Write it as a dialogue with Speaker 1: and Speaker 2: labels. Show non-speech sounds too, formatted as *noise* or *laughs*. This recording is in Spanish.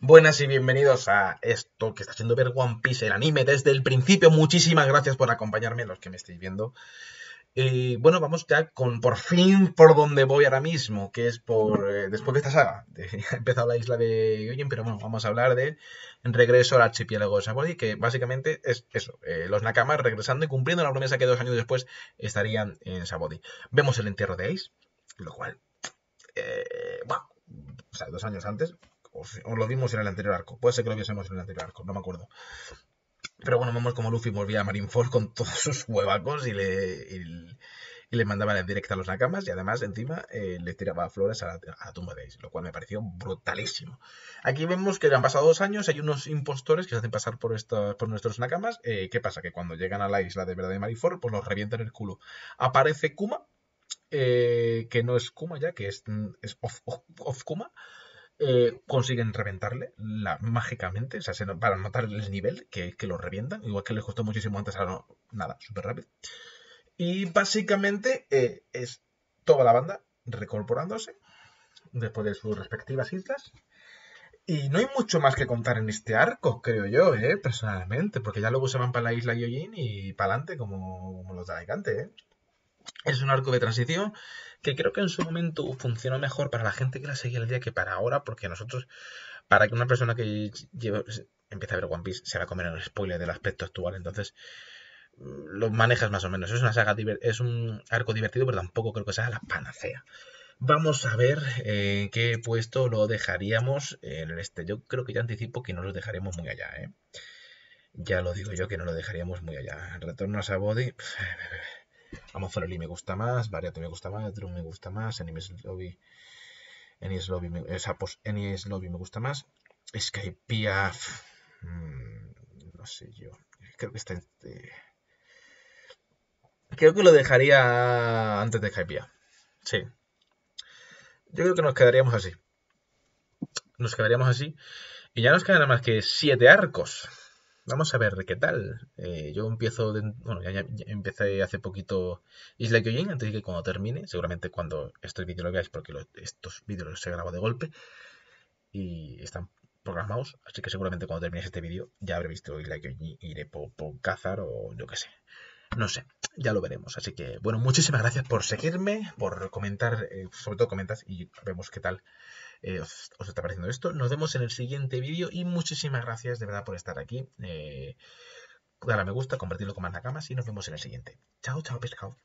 Speaker 1: Buenas y bienvenidos a esto que está haciendo ver One Piece, el anime desde el principio. Muchísimas gracias por acompañarme, los que me estáis viendo. Y bueno, vamos ya con por fin por donde voy ahora mismo, que es por eh, después de esta saga. *laughs* ha empezado la isla de Yoyen, pero bueno, vamos a hablar de regreso al archipiélago de saboti, que básicamente es eso, eh, los Nakamas regresando y cumpliendo la promesa que dos años después estarían en saboti. Vemos el entierro de Ace, lo cual, eh, bueno, o sea, dos años antes, pues, o, lo vimos en el anterior arco. Puede ser que lo viésemos en el anterior arco, no me acuerdo. Pero bueno, vemos como Luffy volvía a Marineford con *laughs* todos sus huevacos y le, le mandaba en directo a los Nakamas y además encima eh, le tiraba flores a la, tumba de Ace, lo cual me pareció brutalísimo. Aquí vemos que han pasado dos años, hay unos impostores que se hacen pasar por, por nuestros Nakamas. Eh, ¿Qué pasa? Que cuando llegan a la isla de verdad de Marineford, pues los revientan el culo. Aparece Kuma, eh, que no es Kuma ya, que es, es of Kuma. Eh, consiguen reventarle la, mágicamente, o sea, para notar el nivel, que, lo revientan, igual que les costó muchísimo antes, ahora no, nada, súper rápido. Y básicamente eh, es toda la banda recorporándose después de sus respectivas islas. Y no hay mucho más que contar en este arco, creo yo, eh, personalmente, porque ya luego se van para la isla Yojin y para adelante como, como, los de Alicante. ¿eh? Es un arco de transición que creo que en su momento funcionó mejor para la gente que la seguía el día que para ahora, porque nosotros, para que una persona que empieza empiece a ver One Piece se va a comer el spoiler del aspecto actual, entonces mm, lo manejas más o menos. Es una saga es un arco divertido, pero tampoco creo que sea la panacea. Vamos a ver en eh, qué puesto lo dejaríamos en este. Yo creo que ya anticipo que no lo dejaremos muy allá, ¿eh? Ya lo digo yo que no lo dejaríamos muy allá. Retorno a Sabody. Amazon Lily me gusta más, Variate me gusta más, Drum me gusta más, Animes Lobby, pues, Lobby, me, gusta más, Skype, mm, no sé yo, creo que eh, Creo que lo dejaría antes de Skype, sí. Yo creo que nos quedaríamos así. Nos quedaríamos así. Y ya nos quedan nada más que siete arcos. Vamos a ver qué tal. Eh, yo empiezo, de, bueno, ya, empecé hace poquito Isla Kyojin, antes de que cuando termine, seguramente cuando este vídeo lo veáis, porque estos vídeos los he grabado de golpe y están programados, así que seguramente cuando termine este vídeo ya habré visto Isla Kyojin, iré por, por Cazar o yo qué sé. No sé, ya lo veremos. Así que, bueno, muchísimas gracias por seguirme, por comentar, eh, sobre todo comentas y vemos qué tal eh, os, está pareciendo esto. Nos vemos en el siguiente vídeo y muchísimas gracias de verdad por estar aquí. Eh, dale a me gusta, compartirlo con más nakamas y nos vemos en el siguiente. Chao, chao, pescado.